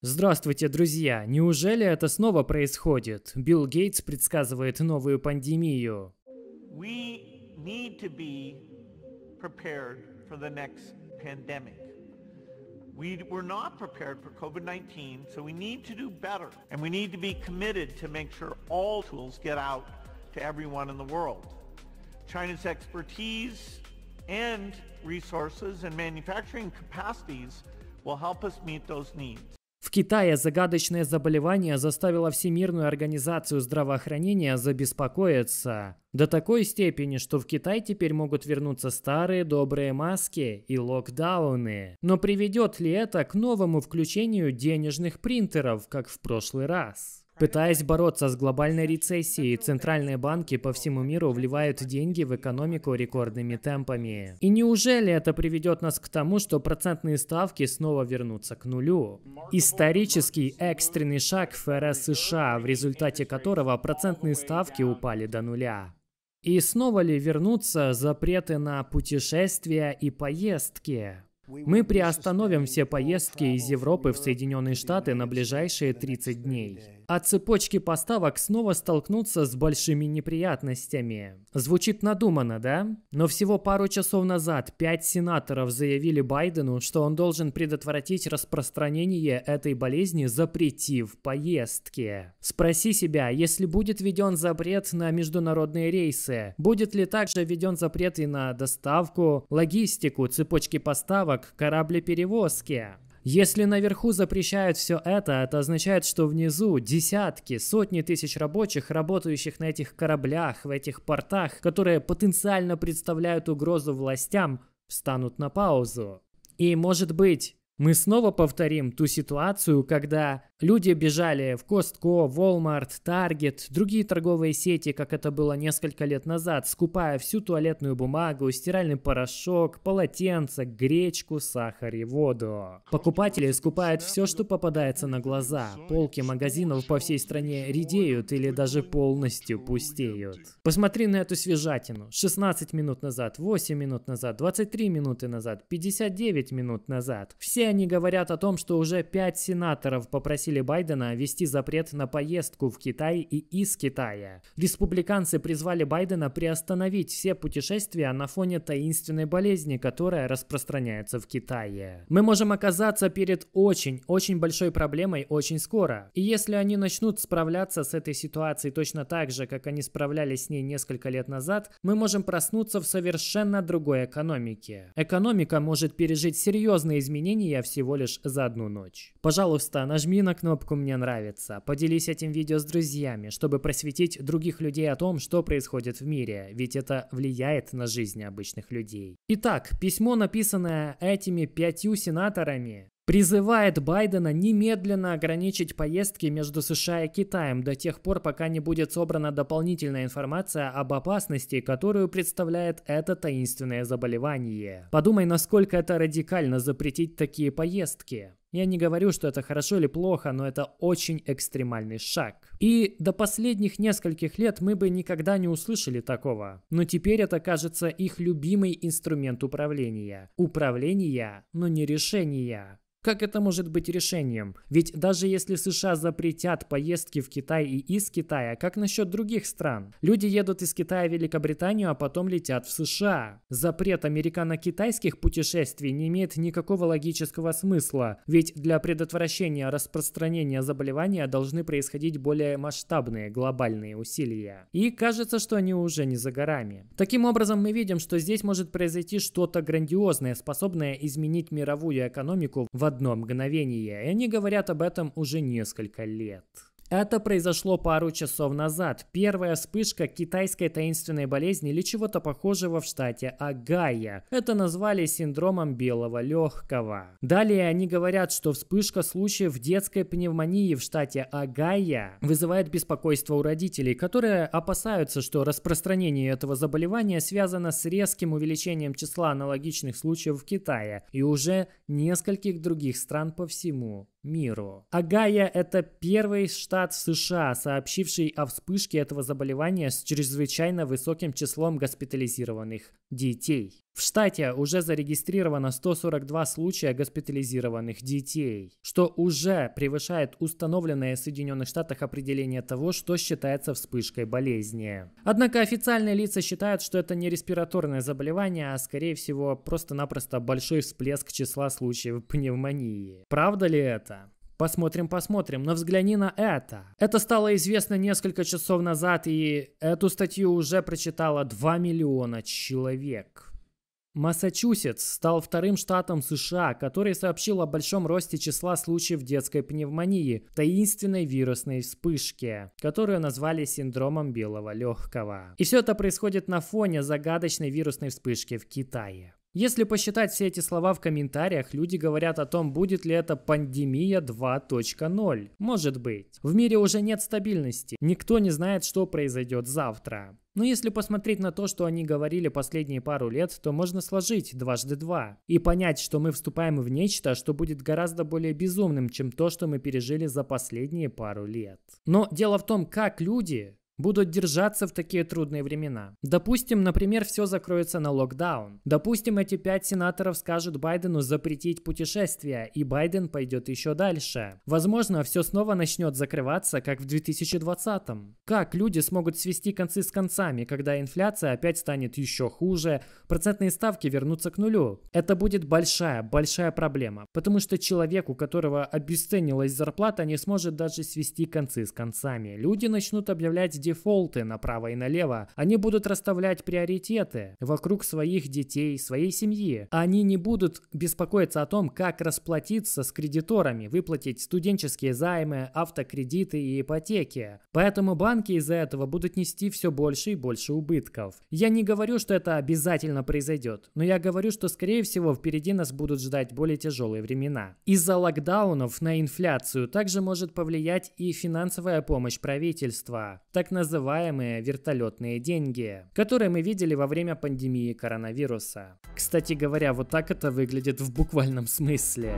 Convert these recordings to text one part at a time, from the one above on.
Здравствуйте, друзья! Неужели это снова происходит? Билл Гейтс предсказывает новую пандемию. We need to be prepared for the next pandemic. We were not prepared for COVID-19, so we need to do better. And we need to be committed to make sure all tools get out to everyone in the world. China's expertise and resources and manufacturing capacities will help us meet those needs. В Китае загадочное заболевание заставило Всемирную организацию здравоохранения забеспокоиться. До такой степени, что в Китай теперь могут вернуться старые добрые маски и локдауны. Но приведет ли это к новому включению денежных принтеров, как в прошлый раз? Пытаясь бороться с глобальной рецессией, центральные банки по всему миру вливают деньги в экономику рекордными темпами. И неужели это приведет нас к тому, что процентные ставки снова вернутся к нулю? Исторический экстренный шаг ФРС США, в результате которого процентные ставки упали до нуля. И снова ли вернутся запреты на путешествия и поездки? Мы приостановим все поездки из Европы в Соединенные Штаты на ближайшие 30 дней а цепочки поставок снова столкнутся с большими неприятностями. Звучит надуманно, да? Но всего пару часов назад пять сенаторов заявили Байдену, что он должен предотвратить распространение этой болезни, запретив поездки. Спроси себя, если будет введен запрет на международные рейсы, будет ли также введен запрет и на доставку, логистику, цепочки поставок, корабли перевозки? Если наверху запрещают все это, это означает, что внизу десятки, сотни тысяч рабочих, работающих на этих кораблях, в этих портах, которые потенциально представляют угрозу властям, встанут на паузу. И, может быть, мы снова повторим ту ситуацию, когда Люди бежали в Костко, Walmart, Target, другие торговые сети, как это было несколько лет назад, скупая всю туалетную бумагу, стиральный порошок, полотенце, гречку, сахар и воду. Покупатели скупают все, что попадается на глаза. Полки магазинов по всей стране редеют или даже полностью пустеют. Посмотри на эту свежатину. 16 минут назад, 8 минут назад, 23 минуты назад, 59 минут назад. Все они говорят о том, что уже 5 сенаторов попросили попросили Байдена ввести запрет на поездку в Китай и из Китая. Республиканцы призвали Байдена приостановить все путешествия на фоне таинственной болезни, которая распространяется в Китае. Мы можем оказаться перед очень-очень большой проблемой очень скоро. И если они начнут справляться с этой ситуацией точно так же, как они справлялись с ней несколько лет назад, мы можем проснуться в совершенно другой экономике. Экономика может пережить серьезные изменения всего лишь за одну ночь. Пожалуйста, нажми на кнопку «Мне нравится». Поделись этим видео с друзьями, чтобы просветить других людей о том, что происходит в мире, ведь это влияет на жизнь обычных людей. Итак, письмо, написанное этими пятью сенаторами, призывает Байдена немедленно ограничить поездки между США и Китаем до тех пор, пока не будет собрана дополнительная информация об опасности, которую представляет это таинственное заболевание. Подумай, насколько это радикально запретить такие поездки. Я не говорю, что это хорошо или плохо, но это очень экстремальный шаг. И до последних нескольких лет мы бы никогда не услышали такого. Но теперь это кажется их любимый инструмент управления. Управления, но не решения. Как это может быть решением? Ведь даже если США запретят поездки в Китай и из Китая, как насчет других стран? Люди едут из Китая в Великобританию, а потом летят в США. Запрет американо-китайских путешествий не имеет никакого логического смысла, ведь для предотвращения распространения заболевания должны происходить более масштабные глобальные усилия. И кажется, что они уже не за горами. Таким образом, мы видим, что здесь может произойти что-то грандиозное, способное изменить мировую экономику в одну одно мгновение, и они говорят об этом уже несколько лет. Это произошло пару часов назад. Первая вспышка китайской таинственной болезни или чего-то похожего в штате Агая. Это назвали синдромом белого легкого. Далее они говорят, что вспышка случаев детской пневмонии в штате Агая вызывает беспокойство у родителей, которые опасаются, что распространение этого заболевания связано с резким увеличением числа аналогичных случаев в Китае и уже нескольких других стран по всему миру. Агая – это первый штат США, сообщивший о вспышке этого заболевания с чрезвычайно высоким числом госпитализированных детей. В штате уже зарегистрировано 142 случая госпитализированных детей, что уже превышает установленное в Соединенных Штатах определение того, что считается вспышкой болезни. Однако официальные лица считают, что это не респираторное заболевание, а скорее всего просто-напросто большой всплеск числа случаев пневмонии. Правда ли это? Посмотрим, посмотрим, но взгляни на это. Это стало известно несколько часов назад, и эту статью уже прочитало 2 миллиона человек. Массачусетс стал вторым штатом США, который сообщил о большом росте числа случаев детской пневмонии, таинственной вирусной вспышки, которую назвали синдромом белого легкого. И все это происходит на фоне загадочной вирусной вспышки в Китае. Если посчитать все эти слова в комментариях, люди говорят о том, будет ли это пандемия 2.0. Может быть. В мире уже нет стабильности. Никто не знает, что произойдет завтра. Но если посмотреть на то, что они говорили последние пару лет, то можно сложить дважды два и понять, что мы вступаем в нечто, что будет гораздо более безумным, чем то, что мы пережили за последние пару лет. Но дело в том, как люди будут держаться в такие трудные времена. Допустим, например, все закроется на локдаун. Допустим, эти пять сенаторов скажут Байдену запретить путешествия, и Байден пойдет еще дальше. Возможно, все снова начнет закрываться, как в 2020. м Как люди смогут свести концы с концами, когда инфляция опять станет еще хуже, процентные ставки вернутся к нулю? Это будет большая, большая проблема, потому что человек, у которого обесценилась зарплата, не сможет даже свести концы с концами. Люди начнут объявлять дефолты направо и налево. Они будут расставлять приоритеты вокруг своих детей, своей семьи. Они не будут беспокоиться о том, как расплатиться с кредиторами, выплатить студенческие займы, автокредиты и ипотеки. Поэтому банки из-за этого будут нести все больше и больше убытков. Я не говорю, что это обязательно произойдет, но я говорю, что скорее всего впереди нас будут ждать более тяжелые времена. Из-за локдаунов на инфляцию также может повлиять и финансовая помощь правительства. Так на называемые вертолетные деньги, которые мы видели во время пандемии коронавируса. Кстати говоря, вот так это выглядит в буквальном смысле.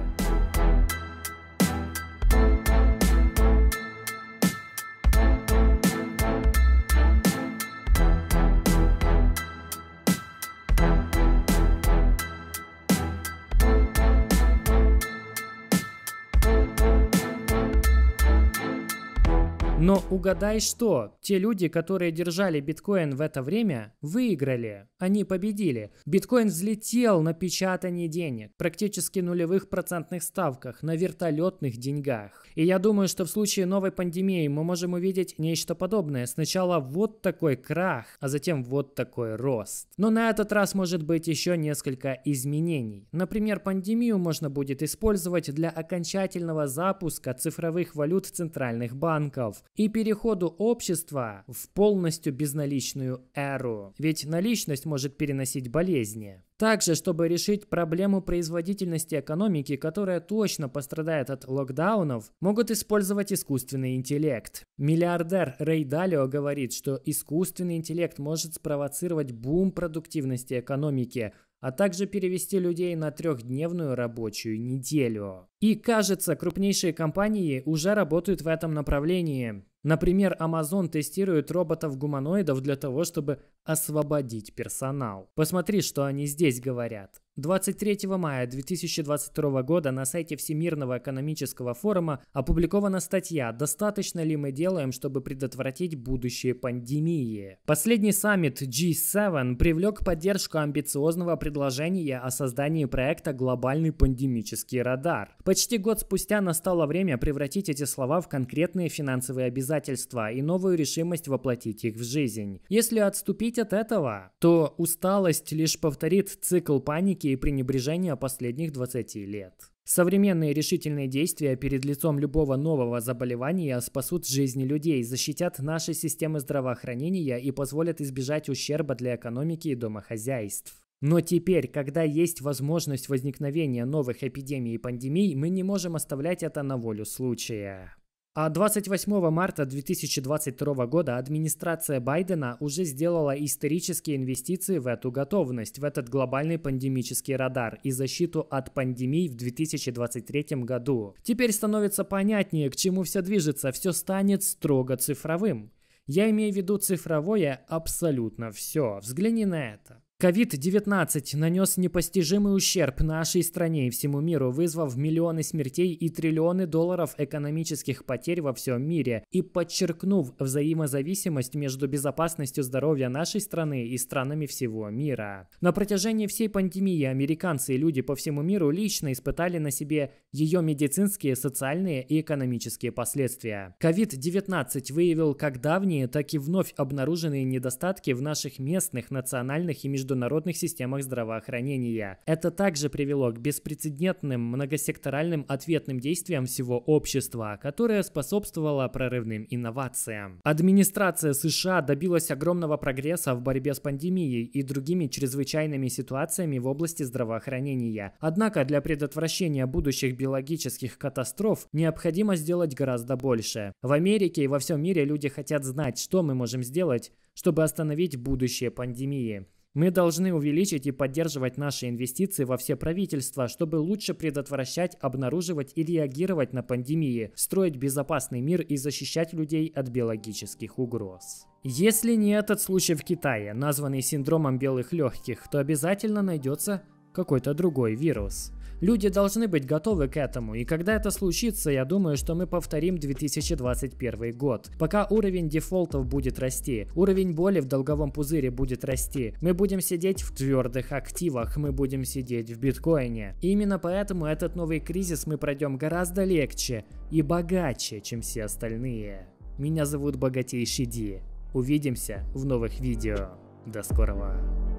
Но угадай что, те люди, которые держали биткоин в это время, выиграли, они победили. Биткоин взлетел на печатание денег, практически нулевых процентных ставках, на вертолетных деньгах. И я думаю, что в случае новой пандемии мы можем увидеть нечто подобное. Сначала вот такой крах, а затем вот такой рост. Но на этот раз может быть еще несколько изменений. Например, пандемию можно будет использовать для окончательного запуска цифровых валют центральных банков и переходу общества в полностью безналичную эру. Ведь наличность может переносить болезни. Также, чтобы решить проблему производительности экономики, которая точно пострадает от локдаунов, могут использовать искусственный интеллект. Миллиардер Рей Далио говорит, что искусственный интеллект может спровоцировать бум продуктивности экономики – а также перевести людей на трехдневную рабочую неделю. И кажется, крупнейшие компании уже работают в этом направлении. Например, Amazon тестирует роботов-гуманоидов для того, чтобы освободить персонал. Посмотри, что они здесь говорят. 23 мая 2022 года на сайте Всемирного экономического форума опубликована статья «Достаточно ли мы делаем, чтобы предотвратить будущие пандемии?». Последний саммит G7 привлек поддержку амбициозного предложения о создании проекта «Глобальный пандемический радар». Почти год спустя настало время превратить эти слова в конкретные финансовые обязательства и новую решимость воплотить их в жизнь. Если отступить от этого, то усталость лишь повторит цикл паники и пренебрежения последних 20 лет. Современные решительные действия перед лицом любого нового заболевания спасут жизни людей, защитят наши системы здравоохранения и позволят избежать ущерба для экономики и домохозяйств. Но теперь, когда есть возможность возникновения новых эпидемий и пандемий, мы не можем оставлять это на волю случая. А 28 марта 2022 года администрация Байдена уже сделала исторические инвестиции в эту готовность, в этот глобальный пандемический радар и защиту от пандемий в 2023 году. Теперь становится понятнее, к чему все движется, все станет строго цифровым. Я имею в виду цифровое абсолютно все. Взгляни на это. COVID-19 нанес непостижимый ущерб нашей стране и всему миру, вызвав миллионы смертей и триллионы долларов экономических потерь во всем мире и подчеркнув взаимозависимость между безопасностью здоровья нашей страны и странами всего мира. На протяжении всей пандемии американцы и люди по всему миру лично испытали на себе ее медицинские, социальные и экономические последствия. COVID-19 выявил как давние, так и вновь обнаруженные недостатки в наших местных, национальных и международных системах здравоохранения. Это также привело к беспрецедентным многосекторальным ответным действиям всего общества, которое способствовало прорывным инновациям. Администрация США добилась огромного прогресса в борьбе с пандемией и другими чрезвычайными ситуациями в области здравоохранения. Однако для предотвращения будущих биологических катастроф, необходимо сделать гораздо больше. В Америке и во всем мире люди хотят знать, что мы можем сделать, чтобы остановить будущее пандемии. Мы должны увеличить и поддерживать наши инвестиции во все правительства, чтобы лучше предотвращать, обнаруживать и реагировать на пандемии, строить безопасный мир и защищать людей от биологических угроз. Если не этот случай в Китае, названный синдромом белых легких, то обязательно найдется какой-то другой вирус. Люди должны быть готовы к этому, и когда это случится, я думаю, что мы повторим 2021 год. Пока уровень дефолтов будет расти, уровень боли в долговом пузыре будет расти, мы будем сидеть в твердых активах, мы будем сидеть в биткоине. И именно поэтому этот новый кризис мы пройдем гораздо легче и богаче, чем все остальные. Меня зовут Богатейший Ди. Увидимся в новых видео. До скорого.